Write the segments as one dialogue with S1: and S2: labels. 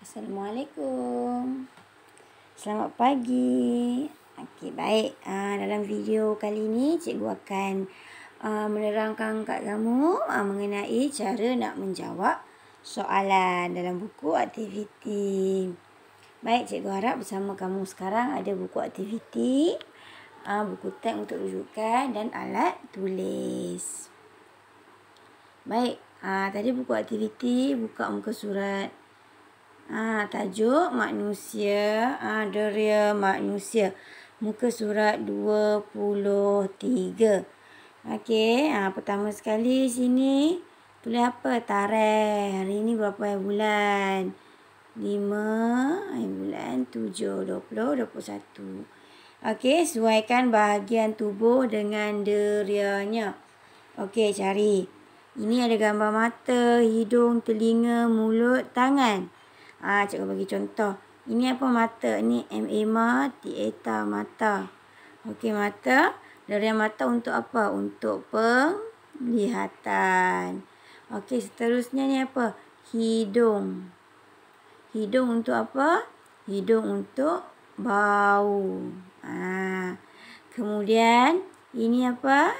S1: Assalamualaikum. Selamat pagi. Okey, baik. Uh, dalam video kali ini, cikgu akan uh, menerangkan kat kamu uh, mengenai cara nak menjawab soalan dalam buku aktiviti. Baik, cikgu harap bersama kamu sekarang ada buku aktiviti, uh, buku teks untuk rujukan dan alat tulis. Baik, uh, tadi buku aktiviti buka muka surat Ha, tajuk manusia, ha, deria manusia. Muka surat 23. Okey, ha, pertama sekali sini tulis apa? Tarikh. Hari ini berapa hari bulan? 5 hari bulan 7, 20, 21. Okey, sesuaikan bahagian tubuh dengan derianya. Okey, cari. Ini ada gambar mata, hidung, telinga, mulut, tangan. Tangan. Ha, cikgu bagi contoh. Ini apa mata? Ini emema tieta mata. Okey, mata. Dari mata untuk apa? Untuk penglihatan. Okey, seterusnya ni apa? Hidung. Hidung untuk apa? Hidung untuk bau. Ha. Kemudian, ini apa?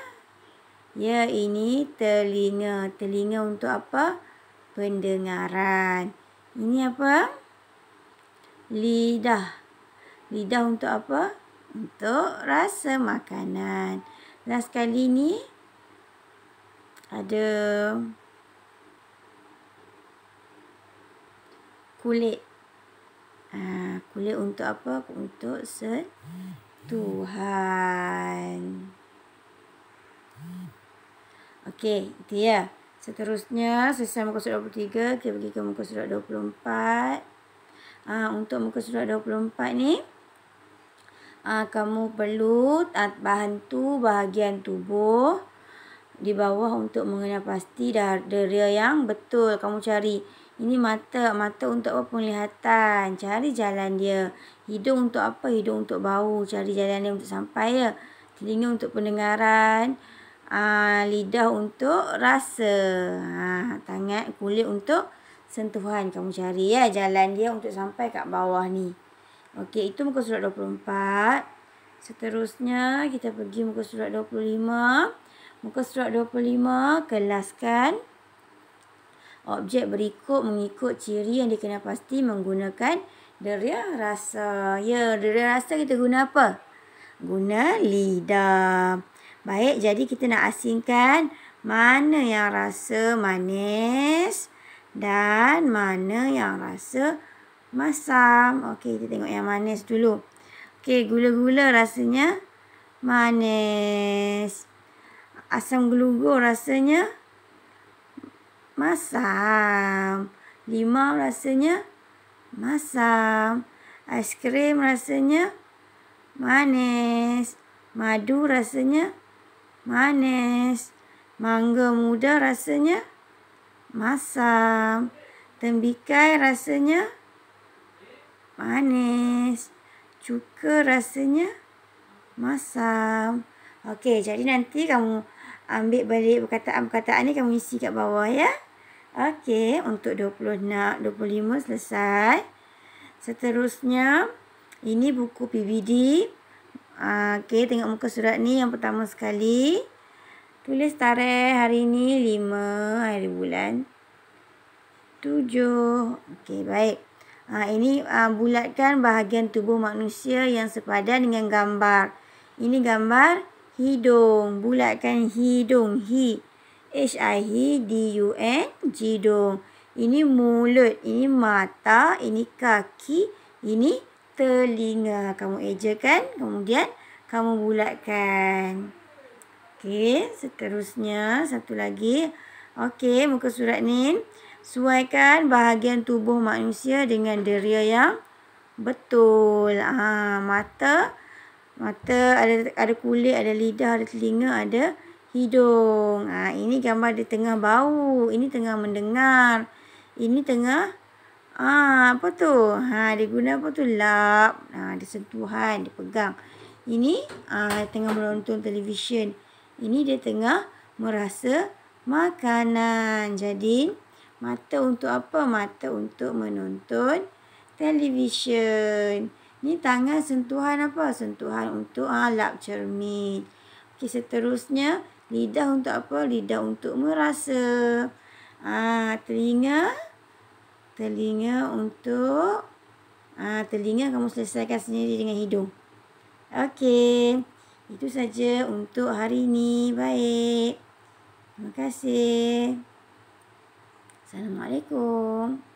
S1: Ya, ini telinga. Telinga untuk apa? Pendengaran. Ini apa? Lidah. Lidah untuk apa? Untuk rasa makanan. Dan kali ni ada kulit. Ha, kulit untuk apa? Untuk setuhan. Okey, itu ya. Seterusnya, selesai muka surat 23, kita pergi ke muka surat 24. Ha, ah, untuk muka surat 24 ni, ha, kamu perlu bahan tu bahagian tubuh di bawah untuk mengenal pasti daria yang betul kamu cari. Ini mata, mata untuk apa penglihatan, cari jalan dia. Hidung untuk apa? Hidung untuk bau, cari jalan dia untuk sampai ya. Telinga untuk pendengaran. Aa, ah, lidah untuk rasa. Ha, tangan kulit untuk sentuhan. Kamu cari ya jalan dia untuk sampai kat bawah ni. Okey, itu muka surat 24. Seterusnya, kita pergi muka surat 25. Muka surat 25, kelaskan. Objek berikut mengikut ciri yang dikenal pasti menggunakan deria rasa. Ya, deria rasa kita guna apa? Guna lidah. Baik, jadi kita nak asingkan mana yang rasa manis dan mana yang rasa masam. Okey, kita tengok yang manis dulu. Okey, gula-gula rasanya manis. Asam gelugur rasanya masam. Limau rasanya masam. Aiskrim rasanya manis. Madu rasanya manis manis. Mangga muda rasanya masam. Tembikai rasanya manis. Cuka rasanya masam. Okey, jadi nanti kamu ambil balik perkataan-perkataan ni kamu isi kat bawah ya. Okey, untuk 26, 25 selesai. Seterusnya, ini buku PBD. Ah, okay, tengok muka surat ni yang pertama sekali. Tulis tarikh hari ni 5 hari bulan. 7. Okay baik. Ha, ini uh, bulatkan bahagian tubuh manusia yang sepadan dengan gambar. Ini gambar hidung. Bulatkan hidung. Hi. H-I-D-U-N-G. Ini mulut. Ini mata. Ini kaki. Ini telinga. Kamu ejakan. Kemudian kamu bulatkan. Okey, seterusnya satu lagi. Okey, muka surat ni suaikan bahagian tubuh manusia dengan deria yang betul. Ah, mata mata ada ada kulit, ada lidah, ada telinga, ada hidung. Ah, ini gambar di tengah bau. Ini tengah mendengar. Ini tengah ah apa tu? Ha, dia guna apa tu? Lap. Ha, dia sentuhan, dia pegang. Ini uh, tengah menonton televisyen. Ini dia tengah merasa makanan. Jadi mata untuk apa? Mata untuk menonton televisyen. Ini tangan sentuhan apa? Sentuhan untuk alap ah, cermin. Okey seterusnya lidah untuk apa? Lidah untuk merasa. Ah telinga telinga untuk ah telinga kamu selesaikan sendiri dengan hidung. Okey. Itu saja untuk hari ini. Baik. Terima kasih. Assalamualaikum.